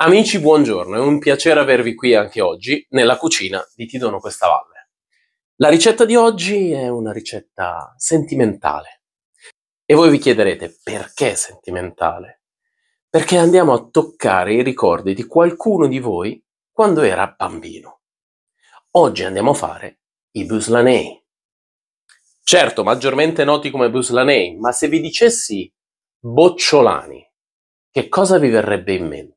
Amici, buongiorno, è un piacere avervi qui anche oggi nella cucina di Tidono Questa Valle. La ricetta di oggi è una ricetta sentimentale. E voi vi chiederete perché sentimentale? Perché andiamo a toccare i ricordi di qualcuno di voi quando era bambino. Oggi andiamo a fare i Buslanei. Certo, maggiormente noti come Buslanei, ma se vi dicessi Bocciolani, che cosa vi verrebbe in mente?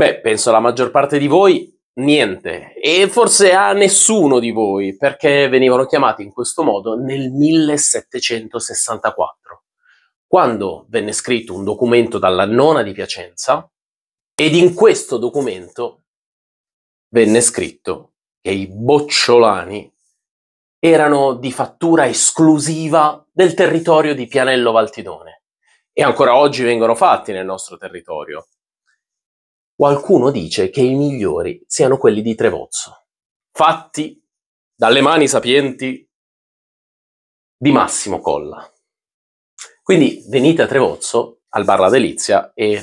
Beh, penso alla maggior parte di voi niente, e forse a nessuno di voi, perché venivano chiamati in questo modo nel 1764, quando venne scritto un documento dalla nona di Piacenza, ed in questo documento venne scritto che i bocciolani erano di fattura esclusiva del territorio di Pianello Valtidone e ancora oggi vengono fatti nel nostro territorio. Qualcuno dice che i migliori siano quelli di Trevozzo, fatti dalle mani sapienti di Massimo Colla. Quindi venite a Trevozzo, al Bar La Delizia, e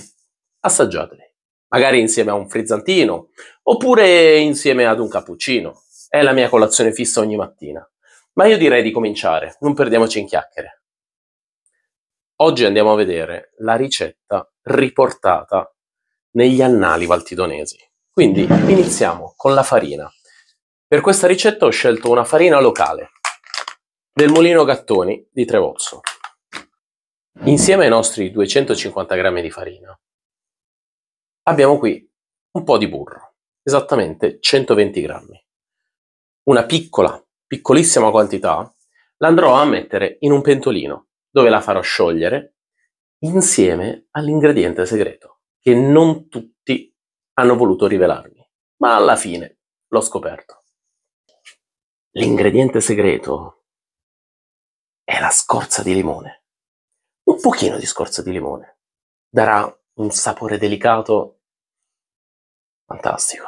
assaggiateli. Magari insieme a un frizzantino, oppure insieme ad un cappuccino. È la mia colazione fissa ogni mattina. Ma io direi di cominciare, non perdiamoci in chiacchiere. Oggi andiamo a vedere la ricetta riportata negli annali valtidonesi. Quindi iniziamo con la farina. Per questa ricetta ho scelto una farina locale del Molino Gattoni di Trevozzo. Insieme ai nostri 250 g di farina abbiamo qui un po' di burro, esattamente 120 grammi. Una piccola, piccolissima quantità l'andrò a mettere in un pentolino dove la farò sciogliere insieme all'ingrediente segreto che non tutti hanno voluto rivelarmi, ma alla fine l'ho scoperto. L'ingrediente segreto è la scorza di limone. Un pochino di scorza di limone darà un sapore delicato fantastico.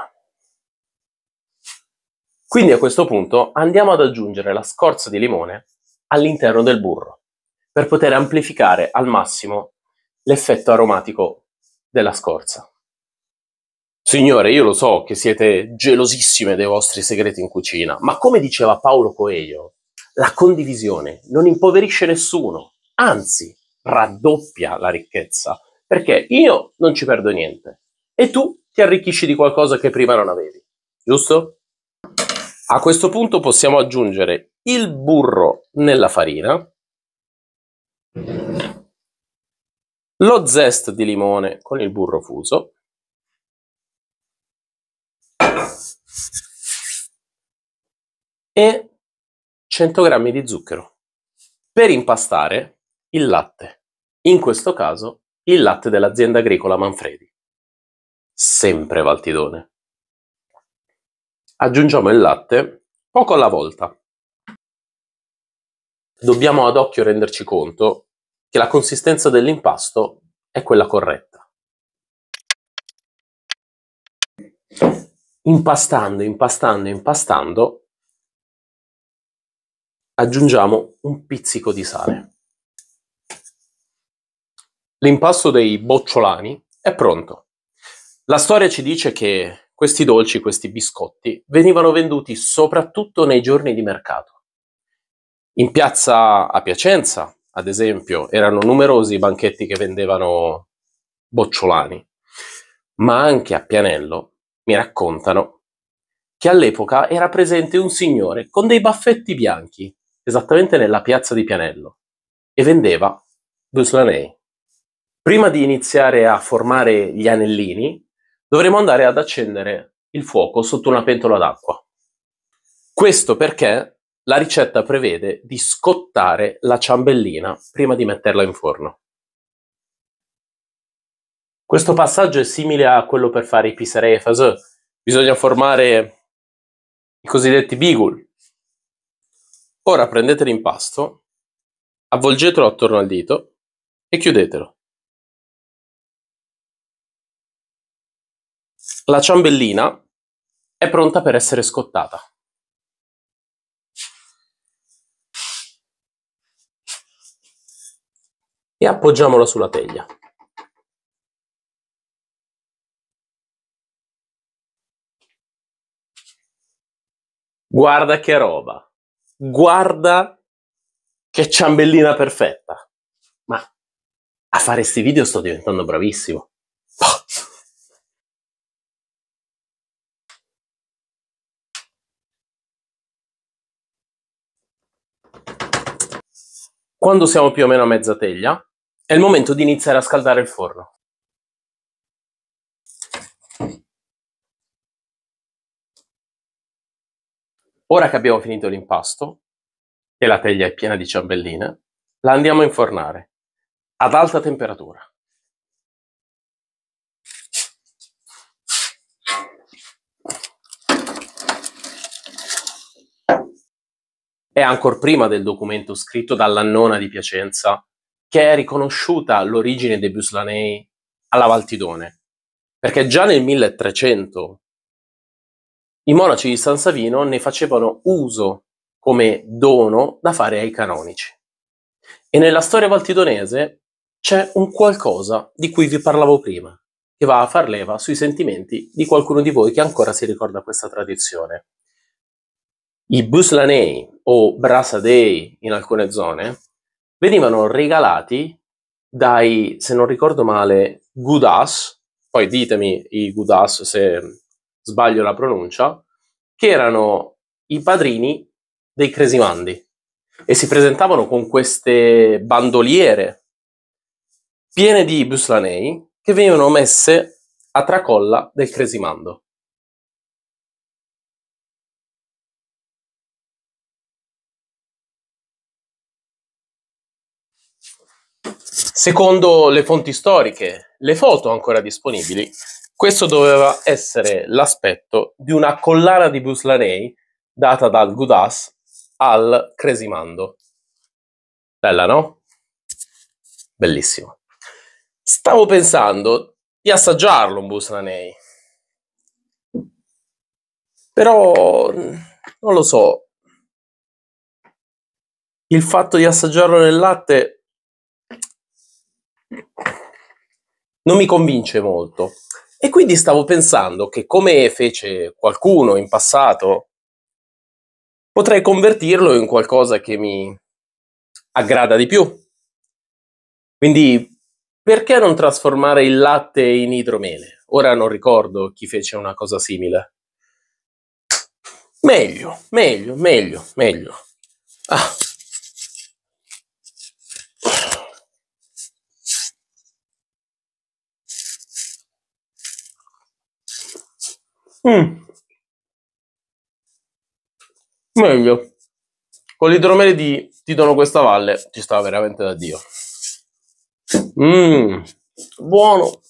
Quindi a questo punto andiamo ad aggiungere la scorza di limone all'interno del burro per poter amplificare al massimo l'effetto aromatico della scorza. Signore, io lo so che siete gelosissime dei vostri segreti in cucina, ma come diceva Paolo Coelho, la condivisione non impoverisce nessuno, anzi raddoppia la ricchezza, perché io non ci perdo niente e tu ti arricchisci di qualcosa che prima non avevi, giusto? A questo punto possiamo aggiungere il burro nella farina lo zest di limone con il burro fuso, e 100 g di zucchero per impastare il latte, in questo caso il latte dell'azienda agricola Manfredi, sempre Valtidone. Aggiungiamo il latte poco alla volta. Dobbiamo ad occhio renderci conto che la consistenza dell'impasto è quella corretta. Impastando, impastando, impastando, aggiungiamo un pizzico di sale. L'impasto dei bocciolani è pronto. La storia ci dice che questi dolci, questi biscotti, venivano venduti soprattutto nei giorni di mercato. In piazza a Piacenza, ad esempio, erano numerosi i banchetti che vendevano bocciolani, ma anche a Pianello mi raccontano che all'epoca era presente un signore con dei baffetti bianchi, esattamente nella piazza di Pianello, e vendeva Buslanei. Prima di iniziare a formare gli anellini, dovremo andare ad accendere il fuoco sotto una pentola d'acqua. Questo perché la ricetta prevede di scottare la ciambellina prima di metterla in forno. Questo passaggio è simile a quello per fare i pisserei e faseux. Bisogna formare i cosiddetti bigul. Ora prendete l'impasto, avvolgetelo attorno al dito e chiudetelo. La ciambellina è pronta per essere scottata. e appoggiamola sulla teglia. Guarda che roba! Guarda che ciambellina perfetta! Ma a fare questi video sto diventando bravissimo. Quando siamo più o meno a mezza teglia, è il momento di iniziare a scaldare il forno. Ora che abbiamo finito l'impasto e la teglia è piena di ciambelline, la andiamo a infornare ad alta temperatura. È ancora prima del documento scritto dalla nona di Piacenza che è riconosciuta l'origine dei Buslanei alla Valtidone, perché già nel 1300 i monaci di San Savino ne facevano uso come dono da fare ai canonici. E nella storia valtidonese c'è un qualcosa di cui vi parlavo prima, che va a far leva sui sentimenti di qualcuno di voi che ancora si ricorda questa tradizione. I buslanei o brasadei in alcune zone venivano regalati dai, se non ricordo male, Gudas, poi ditemi i Gudas se sbaglio la pronuncia, che erano i padrini dei Cresimandi e si presentavano con queste bandoliere piene di buslanei che venivano messe a tracolla del Cresimando. Secondo le fonti storiche, le foto ancora disponibili, questo doveva essere l'aspetto di una collana di Buslanei data dal Gudas al Cresimando. Bella, no? Bellissima. Stavo pensando di assaggiarlo un Buslanei. Però non lo so. Il fatto di assaggiarlo nel latte non mi convince molto. E quindi stavo pensando che come fece qualcuno in passato, potrei convertirlo in qualcosa che mi aggrada di più. Quindi perché non trasformare il latte in idromele? Ora non ricordo chi fece una cosa simile. Meglio, meglio, meglio, meglio. Ah, Mm. Meglio. Con l'idromele di Titono Questa Valle ci sta veramente da Dio. Mm. Buono.